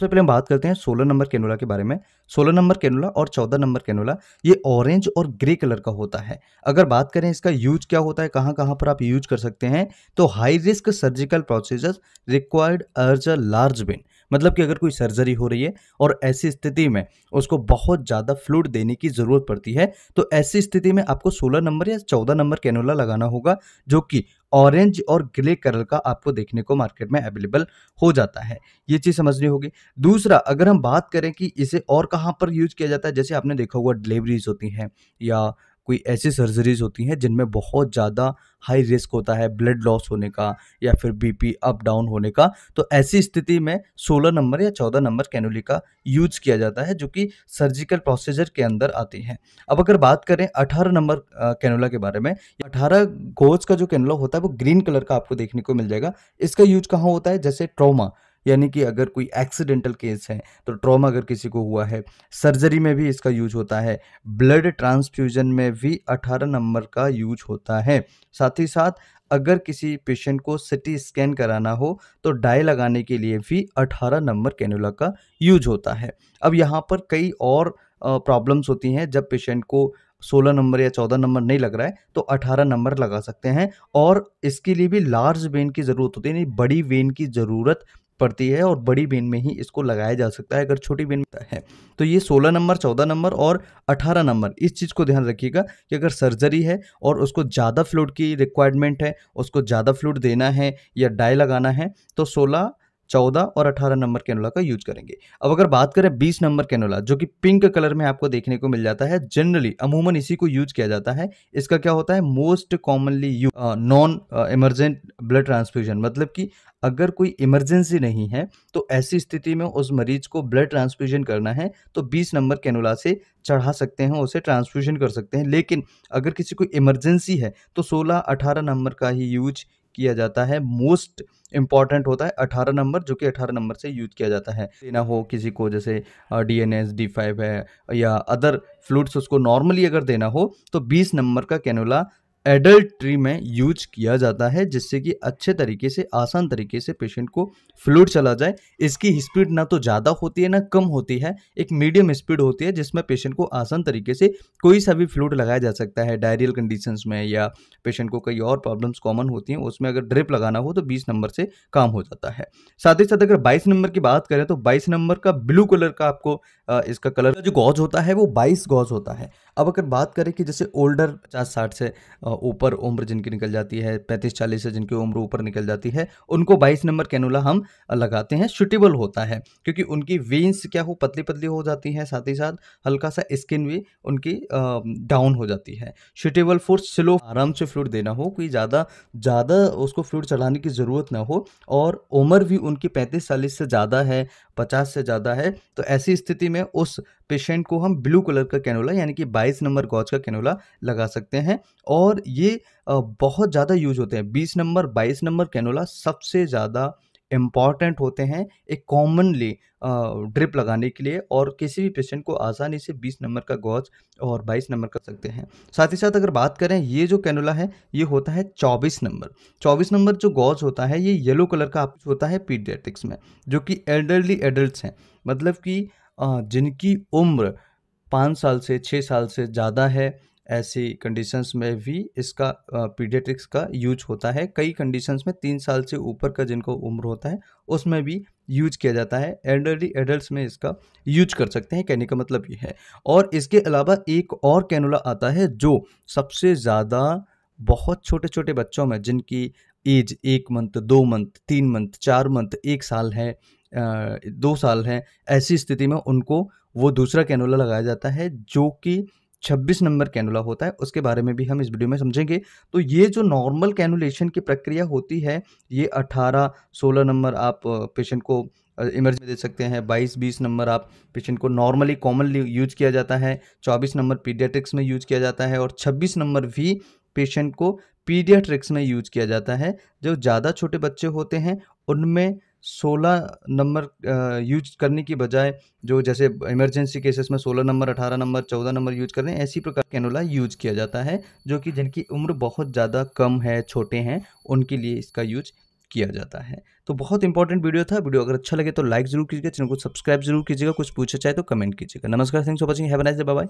सबसे पहले हम बात करते हैं सोलह नंबर कैनोला के बारे में सोलह नंबर कैनोला और चौदह नंबर कैनोला ये ऑरेंज और ग्रे कलर का होता है अगर बात करें इसका यूज क्या होता है कहाँ कहाँ पर आप यूज कर सकते हैं तो high risk surgical procedures required urge a large बिन मतलब कि अगर कोई सर्जरी हो रही है और ऐसी स्थिति में उसको बहुत ज़्यादा फ्लूड देने की ज़रूरत पड़ती है तो ऐसी स्थिति में आपको सोलह नंबर या चौदह नंबर कैनोला लगाना होगा जो कि ऑरेंज और ग्रे कलर का आपको देखने को मार्केट में अवेलेबल हो जाता है ये चीज़ समझनी होगी दूसरा अगर हम बात करें कि इसे और कहाँ पर यूज किया जाता है जैसे आपने देखा हुआ डिलीवरीज होती हैं या कोई ऐसी सर्जरीज होती हैं जिनमें बहुत ज़्यादा हाई रिस्क होता है ब्लड लॉस होने का या फिर बीपी अप डाउन होने का तो ऐसी स्थिति में 16 नंबर या 14 नंबर कैनुली का यूज किया जाता है जो कि सर्जिकल प्रोसीजर के अंदर आती हैं अब अगर बात करें 18 नंबर कैनुला के बारे में 18 गोज का जो कैनुला होता है वो ग्रीन कलर का आपको देखने को मिल जाएगा इसका यूज कहाँ होता है जैसे ट्रोमा यानी कि अगर कोई एक्सीडेंटल केस है तो ट्रॉमा अगर किसी को हुआ है सर्जरी में भी इसका यूज होता है ब्लड ट्रांसफ्यूजन में भी 18 नंबर का यूज होता है साथ ही साथ अगर किसी पेशेंट को सिटी स्कैन कराना हो तो डाई लगाने के लिए भी 18 नंबर कैनुला का यूज होता है अब यहाँ पर कई और प्रॉब्लम्स होती हैं जब पेशेंट को सोलह नंबर या चौदह नंबर नहीं लग रहा है तो अठारह नंबर लगा सकते हैं और इसके लिए भी लार्ज वेन की ज़रूरत होती है यानी बड़ी वेन की ज़रूरत पड़ती है और बड़ी बेन में ही इसको लगाया जा सकता है अगर छोटी बेन है तो ये सोलह नंबर चौदह नंबर और अठारह नंबर इस चीज़ को ध्यान रखिएगा कि अगर सर्जरी है और उसको ज़्यादा फ्लूड की रिक्वायरमेंट है उसको ज़्यादा फ्लूड देना है या डाई लगाना है तो सोलह चौदह और अठारह नंबर कैनोला का यूज करेंगे अब अगर बात करें बीस नंबर कैनोला जो कि पिंक कलर में आपको देखने को मिल जाता है जनरली अमूमन इसी को यूज किया जाता है इसका क्या होता है most commonly use non emergent blood transfusion मतलब कि अगर कोई इमरजेंसी नहीं है तो ऐसी स्थिति में उस मरीज को ब्लड ट्रांसफ्यूजन करना है तो 20 नंबर कैनोला से चढ़ा सकते हैं उसे ट्रांसफ्यूजन कर सकते हैं लेकिन अगर किसी को इमरजेंसी है तो 16-18 नंबर का ही यूज किया जाता है मोस्ट इंपॉर्टेंट होता है अठारह नंबर जो कि अठारह नंबर से यूज किया जाता है देना हो किसी को जैसे D N S D five है या अदर फ्लूड्स उसको नॉर्मली अगर देना हो तो बीस नंबर का कैनोला एडल्ट ट्री में यूज किया जाता है जिससे कि अच्छे तरीके से आसान तरीके से पेशेंट को फ्लूड चला जाए इसकी स्पीड ना तो ज़्यादा होती है ना कम होती है एक मीडियम स्पीड होती है जिसमें पेशेंट को आसान तरीके से कोई सा भी फ्लूड लगाया जा सकता है डायरियल कंडीशंस में या पेशेंट को कई और प्रॉब्लम्स कॉमन होती हैं उसमें अगर ड्रिप लगाना हो तो बीस नंबर से काम हो जाता है साथ ही साथ अगर बाईस नंबर की बात करें तो बाईस नंबर का ब्लू कलर का आपको इसका कलर जो गॉज होता है वो बाईस गॉज होता है अब अगर बात करें कि जैसे ओल्डर पचास साठ से ऊपर उम्र जिनकी निकल जाती है पैंतीस चालीस से जिनकी उम्र ऊपर निकल जाती है उनको बाईस नंबर कैनोला हम लगाते हैं सुटेबल होता है क्योंकि उनकी वेन्स क्या हो पतली पतली हो जाती है साथ ही साथ हल्का सा स्किन भी उनकी डाउन हो जाती है सुटेबल फूड स्लो आराम से फ्लूड देना हो कोई ज़्यादा ज़्यादा उसको फ्लूड चढ़ाने की ज़रूरत ना हो और उम्र भी उनकी पैंतीस चालीस से ज़्यादा है पचास से ज़्यादा है तो ऐसी स्थिति में उस पेशेंट को हम ब्लू कलर का कैनोला यानी कि 22 नंबर गॉज का कैनोला लगा सकते हैं और ये बहुत ज़्यादा यूज होते हैं 20 नंबर 22 नंबर कैनोला सबसे ज़्यादा इम्पॉर्टेंट होते हैं एक कॉमनली ड्रिप लगाने के लिए और किसी भी पेशेंट को आसानी से 20 नंबर का गॉज और 22 नंबर कर सकते हैं साथ ही साथ अगर बात करें ये जो कैनोला है ये होता है 24 नंबर 24 नंबर जो गॉज होता है ये येलो कलर का होता है पीडियाटिक्स में जो कि एल्डरली एडल्ट हैं मतलब कि जिनकी उम्र पाँच साल से छः साल से ज़्यादा है ऐसी कंडीशंस में भी इसका पीडियाट्रिक्स का यूज होता है कई कंडीशंस में तीन साल से ऊपर का जिनको उम्र होता है उसमें भी यूज किया जाता है एल्डरली एडल्ट में इसका यूज कर सकते हैं कहने का मतलब ये है और इसके अलावा एक और कैनुला आता है जो सबसे ज़्यादा बहुत छोटे छोटे बच्चों में जिनकी एज एक मंथ दो मंथ तीन मंथ चार मंथ एक साल है दो साल है ऐसी स्थिति में उनको वो दूसरा कैनोला लगाया जाता है जो कि 26 नंबर कैनोला होता है उसके बारे में भी हम इस वीडियो में समझेंगे तो ये जो नॉर्मल कैनुलेशन की प्रक्रिया होती है ये 18 16 नंबर आप पेशेंट को इमरजेंसी दे सकते हैं 22 20 नंबर आप पेशेंट को नॉर्मली कॉमनली यूज किया जाता है 24 नंबर पीडियाट्रिक्स में यूज किया जाता है और 26 नंबर भी पेशेंट को पीडियाट्रिक्स में यूज किया जाता है जो ज़्यादा छोटे बच्चे होते हैं उनमें सोलह नंबर यूज करने की बजाय जो जैसे इमरजेंसी केसेस में सोलह नंबर अठारह नंबर चौदह नंबर यूज कर ऐसी प्रकार कैनोला यूज किया जाता है जो कि जिनकी उम्र बहुत ज़्यादा कम है छोटे हैं उनके लिए इसका यूज किया जाता है तो बहुत इंपॉर्टेंट वीडियो था वीडियो अगर अच्छा लगे तो लाइक जरूर कीजिएगा चैनल को सब्सक्राइब जरूर कीजिएगा कुछ पूछा चाहे तो कमेंट कीजिएगा नमस्कार thanks for watching have nice day bye